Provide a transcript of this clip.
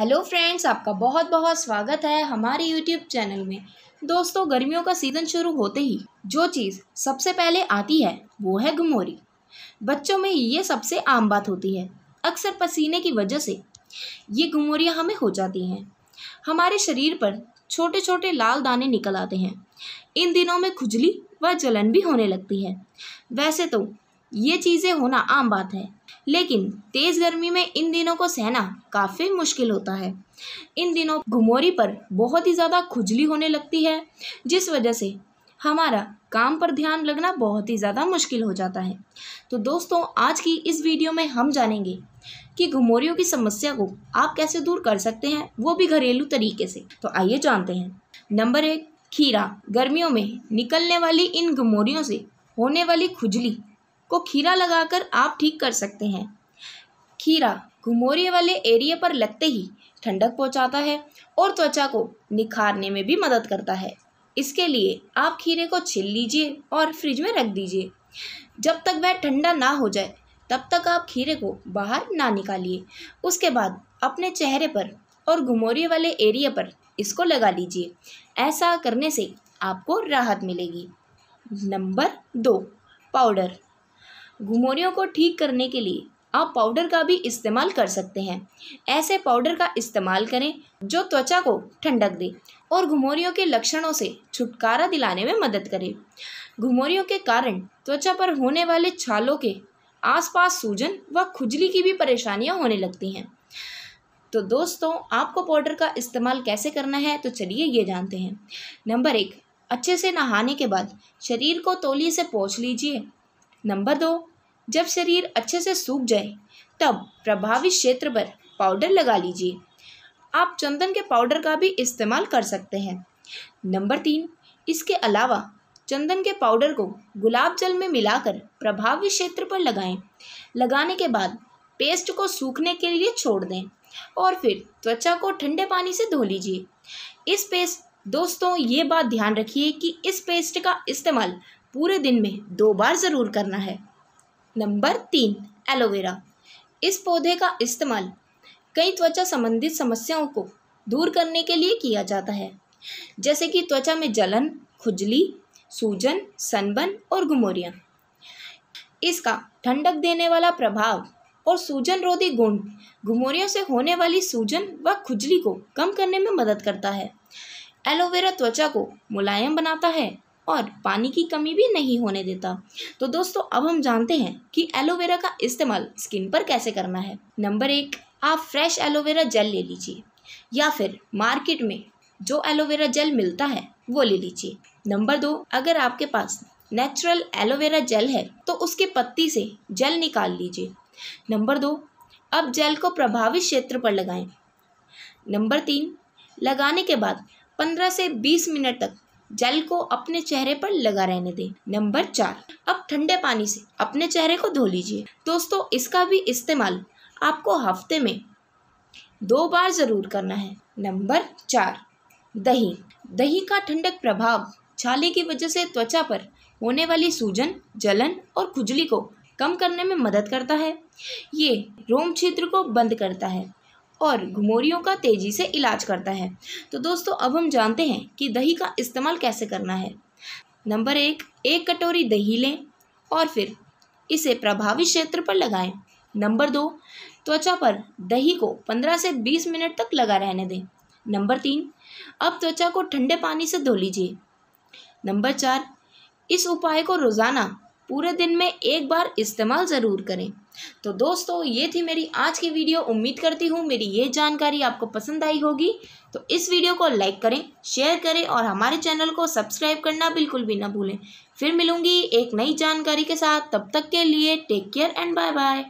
Hello friends आपका बहुत बहुत स्वागत है हमारे यूट्यूब चैनल में दोस्तों गर्मियों का सीज़न शुरू होते ही जो चीज़ सबसे पहले आती है वो है घमोरी बच्चों में ये सबसे आम बात होती है अक्सर पसीने की वजह से ये घमोरियाँ हमें हो जाती हैं हमारे शरीर पर छोटे छोटे लाल दाने निकल आते हैं इन दिनों में खुजली व जलन भी होने लगती है वैसे तो ये चीज़ें होना आम बात है लेकिन तेज़ गर्मी में इन दिनों को सहना काफ़ी मुश्किल होता है इन दिनों घुमोरी पर बहुत ही ज़्यादा खुजली होने लगती है जिस वजह से हमारा काम पर ध्यान लगना बहुत ही ज़्यादा मुश्किल हो जाता है तो दोस्तों आज की इस वीडियो में हम जानेंगे कि घुमोरियों की समस्या को आप कैसे दूर कर सकते हैं वो भी घरेलू तरीके से तो आइए जानते हैं नंबर एक खीरा गर्मियों में निकलने वाली इन घुमोरियों से होने वाली खुजली को खीरा लगाकर आप ठीक कर सकते हैं खीरा घुमोरे वाले एरिया पर लगते ही ठंडक पहुंचाता है और त्वचा को निखारने में भी मदद करता है इसके लिए आप खीरे को छिल लीजिए और फ्रिज में रख दीजिए जब तक वह ठंडा ना हो जाए तब तक आप खीरे को बाहर ना निकालिए उसके बाद अपने चेहरे पर और घुमोरे वाले एरिया पर इसको लगा लीजिए ऐसा करने से आपको राहत मिलेगी नंबर दो पाउडर घुमोरियों को ठीक करने के लिए आप पाउडर का भी इस्तेमाल कर सकते हैं ऐसे पाउडर का इस्तेमाल करें जो त्वचा को ठंडक दे और घुमोरियों के लक्षणों से छुटकारा दिलाने में मदद करे घुमोरियों के कारण त्वचा पर होने वाले छालों के आसपास सूजन व खुजली की भी परेशानियां होने लगती हैं तो दोस्तों आपको पाउडर का इस्तेमाल कैसे करना है तो चलिए ये जानते हैं नंबर एक अच्छे से नहाने के बाद शरीर को तौलिए से पोछ लीजिए नंबर दो जब शरीर अच्छे से सूख जाए तब प्रभावित क्षेत्र पर पाउडर लगा लीजिए आप चंदन के पाउडर का भी इस्तेमाल कर सकते हैं नंबर तीन इसके अलावा चंदन के पाउडर को गुलाब जल में मिलाकर प्रभावी क्षेत्र पर लगाएं लगाने के बाद पेस्ट को सूखने के लिए छोड़ दें और फिर त्वचा को ठंडे पानी से धो लीजिए इस पेस्ट दोस्तों ये बात ध्यान रखिए कि इस पेस्ट का इस्तेमाल पूरे दिन में दो बार ज़रूर करना है नंबर तीन एलोवेरा इस पौधे का इस्तेमाल कई त्वचा संबंधित समस्याओं को दूर करने के लिए किया जाता है जैसे कि त्वचा में जलन खुजली सूजन सनबन और गुमोरिया इसका ठंडक देने वाला प्रभाव और सूजन रोधी गुण घुमोरियों से होने वाली सूजन व खुजली को कम करने में मदद करता है एलोवेरा त्वचा को मुलायम बनाता है और पानी की कमी भी नहीं होने देता तो दोस्तों अब हम जानते हैं कि एलोवेरा का इस्तेमाल स्किन पर कैसे करना है नंबर एक आप फ्रेश एलोवेरा जेल ले लीजिए या फिर मार्केट में जो एलोवेरा जेल मिलता है वो ले लीजिए नंबर दो अगर आपके पास नेचुरल एलोवेरा जेल है तो उसके पत्ती से जेल निकाल लीजिए नंबर दो अब जेल को प्रभावित क्षेत्र पर लगाएं। नंबर तीन लगाने के बाद पंद्रह से बीस मिनट तक जल को अपने चेहरे पर लगा रहने दें नंबर चार अब ठंडे पानी से अपने चेहरे को धो लीजिए दोस्तों इसका भी इस्तेमाल आपको हफ्ते में दो बार ज़रूर करना है नंबर चार दही दही का ठंडक प्रभाव छाले की वजह से त्वचा पर होने वाली सूजन जलन और खुजली को कम करने में मदद करता है ये रोम छिद्र को बंद करता है और घुमोरियों का तेज़ी से इलाज करता है तो दोस्तों अब हम जानते हैं कि दही का इस्तेमाल कैसे करना है नंबर एक एक कटोरी दही लें और फिर इसे प्रभावित क्षेत्र पर लगाएं नंबर दो त्वचा पर दही को पंद्रह से बीस मिनट तक लगा रहने दें नंबर तीन अब त्वचा को ठंडे पानी से धो लीजिए नंबर चार इस उपाय को रोज़ाना पूरे दिन में एक बार इस्तेमाल ज़रूर करें तो दोस्तों ये थी मेरी आज की वीडियो उम्मीद करती हूँ मेरी ये जानकारी आपको पसंद आई होगी तो इस वीडियो को लाइक करें शेयर करें और हमारे चैनल को सब्सक्राइब करना बिल्कुल भी ना भूलें फिर मिलूंगी एक नई जानकारी के साथ तब तक के लिए take care and bye bye